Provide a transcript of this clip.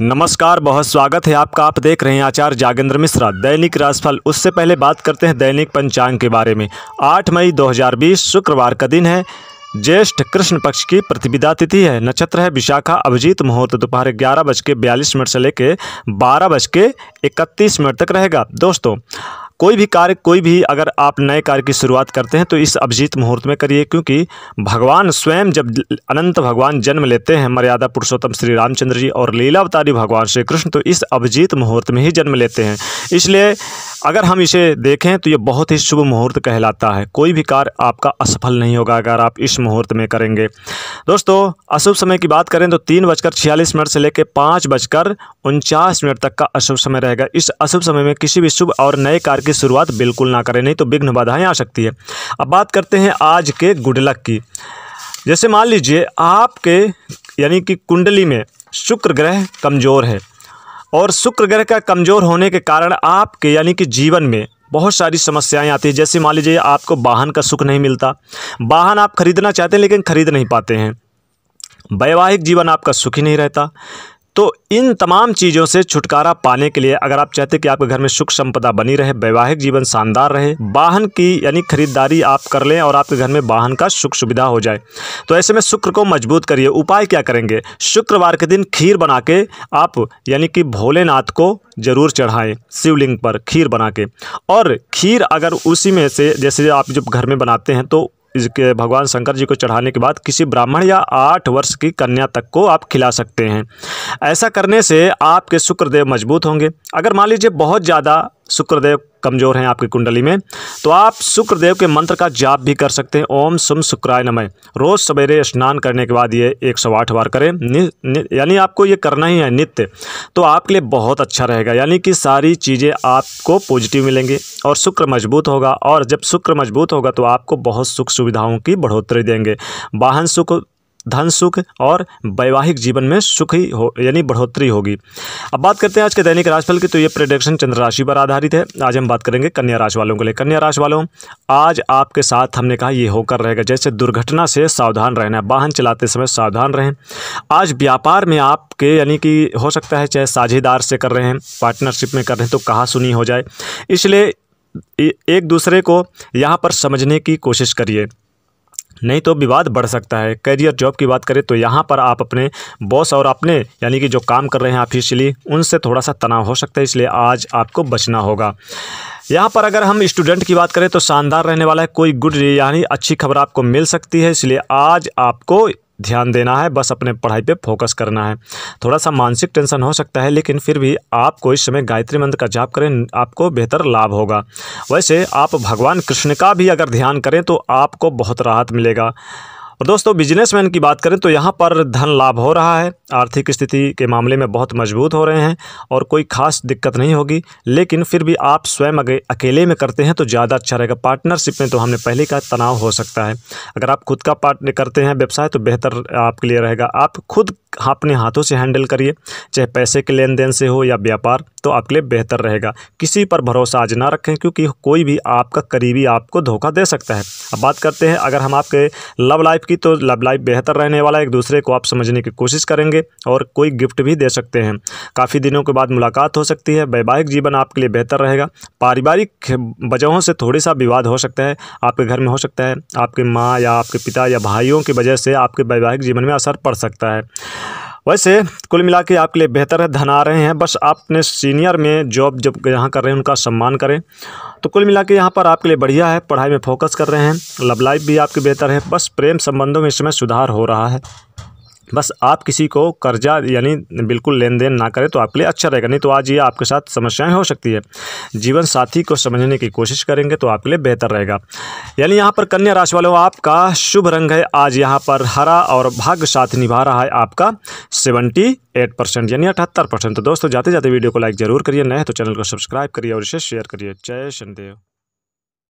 नमस्कार बहुत स्वागत है आपका आप देख रहे हैं आचार्य जागेंद्र मिश्रा दैनिक राशिफल उससे पहले बात करते हैं दैनिक पंचांग के बारे में 8 मई 2020 शुक्रवार का दिन है ज्येष्ठ कृष्ण पक्ष की प्रतिविदा तिथि है नक्षत्र है विशाखा अभिजीत मुहूर्त दोपहर ग्यारह बज के बयालीस मिनट से लेकर बारह बज के इकतीस मिनट तक रहेगा दोस्तों कोई भी कार्य कोई भी अगर आप नए कार्य की शुरुआत करते हैं तो इस अभिजीत मुहूर्त में करिए क्योंकि भगवान स्वयं जब अनंत भगवान जन्म लेते हैं मर्यादा पुरुषोत्तम श्री रामचंद्र जी और लीलावतारी भगवान श्री कृष्ण तो इस अभिजीत मुहूर्त में ही जन्म लेते हैं इसलिए अगर हम इसे देखें तो ये बहुत ही शुभ मुहूर्त कहलाता है कोई भी कार्य आपका असफल नहीं होगा अगर आप इस मुहूर्त में करेंगे दोस्तों अशुभ समय की बात करें तो तीन बजकर छियालीस मिनट से लेकर पाँच बजकर उनचास मिनट तक का अशुभ समय रहेगा इस अशुभ समय में किसी भी शुभ और नए कार्य की शुरुआत बिल्कुल ना करें नहीं तो विघ्न बाधाएँ आ सकती है अब बात करते हैं आज के गुडलक की जैसे मान लीजिए आपके यानी कि कुंडली में शुक्र ग्रह कमज़ोर है और शुक्र ग्रह का कमज़ोर होने के कारण आपके यानी कि जीवन में बहुत सारी समस्याएं आती है जैसे मान लीजिए आपको वाहन का सुख नहीं मिलता वाहन आप खरीदना चाहते हैं लेकिन खरीद नहीं पाते हैं वैवाहिक जीवन आपका सुखी नहीं रहता तो इन तमाम चीज़ों से छुटकारा पाने के लिए अगर आप चाहते कि आपके घर में सुख संपदा बनी रहे वैवाहिक जीवन शानदार रहे वाहन की यानी खरीदारी आप कर लें और आपके घर में वाहन का सुख सुविधा हो जाए तो ऐसे में शुक्र को मजबूत करिए उपाय क्या करेंगे शुक्रवार के दिन खीर बना के आप यानी कि भोलेनाथ को जरूर चढ़ाएं शिवलिंग पर खीर बना के और खीर अगर उसी में से जैसे आप जब घर में बनाते हैं तो इसके भगवान शंकर जी को चढ़ाने के बाद किसी ब्राह्मण या आठ वर्ष की कन्या तक को आप खिला सकते हैं ऐसा करने से आपके शुक्रदेव मजबूत होंगे अगर मान लीजिए बहुत ज़्यादा शुक्रदेव कमज़ोर हैं आपकी कुंडली में तो आप शुक्रदेव के मंत्र का जाप भी कर सकते हैं ओम सुम शुक्राय नमय रोज़ सवेरे स्नान करने के बाद ये एक सौ आठ बार करें यानी आपको ये करना ही है नित्य तो आपके लिए बहुत अच्छा रहेगा यानी कि सारी चीज़ें आपको पॉजिटिव मिलेंगी और शुक्र मजबूत होगा और जब शुक्र मजबूत होगा तो आपको बहुत सुख सुविधाओं की बढ़ोतरी देंगे वाहन सुख धन सुख और वैवाहिक जीवन में सुखी हो यानी बढ़ोतरी होगी अब बात करते हैं आज के दैनिक राशिफल की तो ये प्रेडिक्शन चंद्र राशि पर आधारित है आज हम बात करेंगे कन्या राशि वालों के लिए कन्या राशि वालों आज आपके साथ हमने कहा ये होकर रहेगा जैसे दुर्घटना से सावधान रहना वाहन चलाते समय सावधान रहें आज व्यापार में आपके यानी कि हो सकता है चाहे साझेदार से कर रहे हैं पार्टनरशिप में कर रहे हैं तो कहा सुनी हो जाए इसलिए एक दूसरे को यहाँ पर समझने की कोशिश करिए नहीं तो विवाद बढ़ सकता है करियर जॉब की बात करें तो यहाँ पर आप अपने बॉस और अपने यानी कि जो काम कर रहे हैं ऑफिशियली उनसे थोड़ा सा तनाव हो सकता है इसलिए आज आपको बचना होगा यहाँ पर अगर हम स्टूडेंट की बात करें तो शानदार रहने वाला है कोई गुड यानी अच्छी खबर आपको मिल सकती है इसलिए आज आपको ध्यान देना है बस अपने पढ़ाई पे फोकस करना है थोड़ा सा मानसिक टेंशन हो सकता है लेकिन फिर भी आपको इस समय गायत्री मंत्र का जाप करें आपको बेहतर लाभ होगा वैसे आप भगवान कृष्ण का भी अगर ध्यान करें तो आपको बहुत राहत मिलेगा और दोस्तों बिजनेसमैन की बात करें तो यहाँ पर धन लाभ हो रहा है आर्थिक स्थिति के मामले में बहुत मजबूत हो रहे हैं और कोई खास दिक्कत नहीं होगी लेकिन फिर भी आप स्वयं अकेले में करते हैं तो ज़्यादा अच्छा रहेगा पार्टनरशिप में तो हमने पहले का तनाव हो सकता है अगर आप खुद का पार्ट करते हैं व्यवसाय तो बेहतर आपके लिए रहेगा आप खुद अपने हाथों से हैंडल करिए चाहे पैसे के लेन देन से हो या व्यापार तो आपके लिए बेहतर रहेगा किसी पर भरोसा आज ना रखें क्योंकि कोई भी आपका करीबी आपको धोखा दे सकता है अब बात करते हैं अगर हम आपके लव लाइफ की तो लव लाइफ बेहतर रहने वाला एक दूसरे को आप समझने की कोशिश करेंगे और कोई गिफ्ट भी दे सकते हैं काफ़ी दिनों के बाद मुलाकात हो सकती है वैवाहिक जीवन आपके लिए बेहतर रहेगा पारिवारिक वजहों से थोड़ी सा विवाद हो सकता है आपके घर में हो सकता है आपके माँ या आपके पिता या भाइयों की वजह से आपके वैवाहिक जीवन में असर पड़ सकता है वैसे कुल मिला के आपके लिए बेहतर है धन आ रहे हैं बस आप अपने सीनियर में जॉब जब यहाँ कर रहे हैं उनका सम्मान करें तो कुल मिला के यहाँ पर आपके लिए बढ़िया है पढ़ाई में फोकस कर रहे हैं लव लाइफ भी आपकी बेहतर है बस प्रेम संबंधों में इस समय सुधार हो रहा है बस आप किसी को कर्जा यानी बिल्कुल लेन देन ना करें तो आपके लिए अच्छा रहेगा नहीं तो आज ये आपके साथ समस्याएं हो सकती है जीवन साथी को समझने की कोशिश करेंगे तो आपके लिए बेहतर रहेगा यानी यहाँ पर कन्या राशि वालों आपका शुभ रंग है आज यहाँ पर हरा और भाग्य साथ निभा रहा है आपका सेवेंटी एट परसेंट यानी अठहत्तर परसेंट तो दोस्तों जाते जाते वीडियो को लाइक जरूर करिए नए तो चैनल को सब्सक्राइब करिए और इसे शेयर करिए जय शनदेव